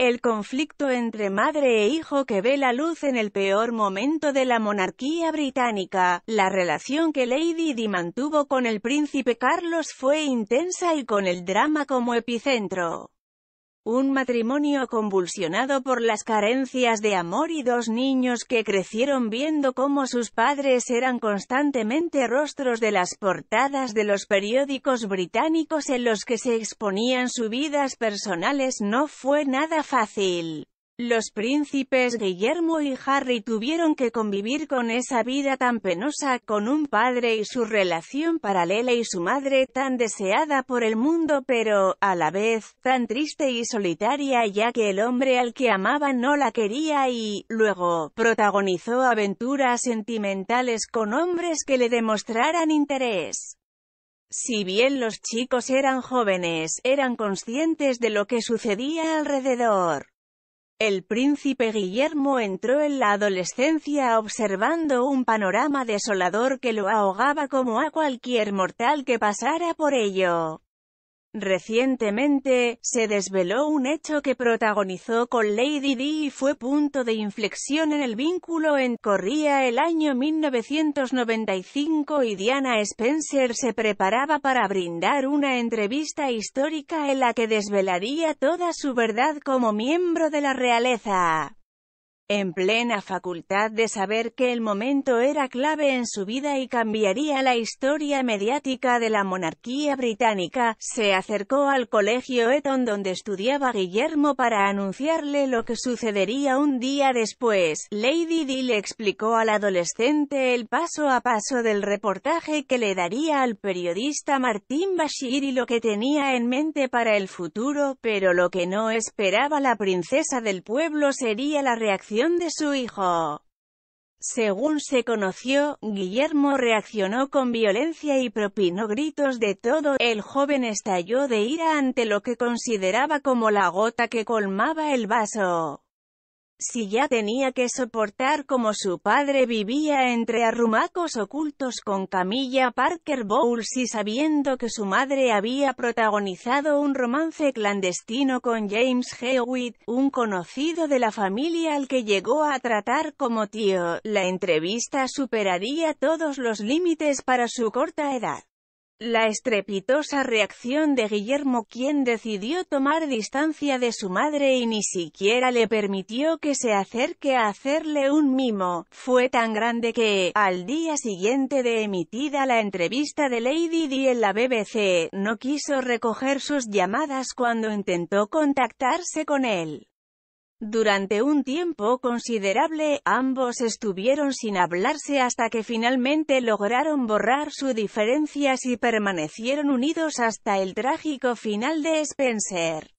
El conflicto entre madre e hijo que ve la luz en el peor momento de la monarquía británica, la relación que Lady Di mantuvo con el príncipe Carlos fue intensa y con el drama como epicentro. Un matrimonio convulsionado por las carencias de amor y dos niños que crecieron viendo cómo sus padres eran constantemente rostros de las portadas de los periódicos británicos en los que se exponían sus vidas personales no fue nada fácil. Los príncipes Guillermo y Harry tuvieron que convivir con esa vida tan penosa, con un padre y su relación paralela y su madre tan deseada por el mundo pero, a la vez, tan triste y solitaria ya que el hombre al que amaba no la quería y, luego, protagonizó aventuras sentimentales con hombres que le demostraran interés. Si bien los chicos eran jóvenes, eran conscientes de lo que sucedía alrededor. El príncipe Guillermo entró en la adolescencia observando un panorama desolador que lo ahogaba como a cualquier mortal que pasara por ello. Recientemente, se desveló un hecho que protagonizó con Lady Di y fue punto de inflexión en el vínculo en corría el año 1995 y Diana Spencer se preparaba para brindar una entrevista histórica en la que desvelaría toda su verdad como miembro de la realeza en plena facultad de saber que el momento era clave en su vida y cambiaría la historia mediática de la monarquía británica, se acercó al colegio Eton donde estudiaba Guillermo para anunciarle lo que sucedería un día después. Lady Di le explicó al adolescente el paso a paso del reportaje que le daría al periodista Martín Bashir y lo que tenía en mente para el futuro, pero lo que no esperaba la princesa del pueblo sería la reacción de su hijo. Según se conoció, Guillermo reaccionó con violencia y propinó gritos de todo. El joven estalló de ira ante lo que consideraba como la gota que colmaba el vaso. Si ya tenía que soportar como su padre vivía entre arrumacos ocultos con Camilla Parker Bowles y sabiendo que su madre había protagonizado un romance clandestino con James Hewitt, un conocido de la familia al que llegó a tratar como tío, la entrevista superaría todos los límites para su corta edad. La estrepitosa reacción de Guillermo quien decidió tomar distancia de su madre y ni siquiera le permitió que se acerque a hacerle un mimo, fue tan grande que, al día siguiente de emitida la entrevista de Lady Di en la BBC, no quiso recoger sus llamadas cuando intentó contactarse con él. Durante un tiempo considerable, ambos estuvieron sin hablarse hasta que finalmente lograron borrar sus diferencias y permanecieron unidos hasta el trágico final de Spencer.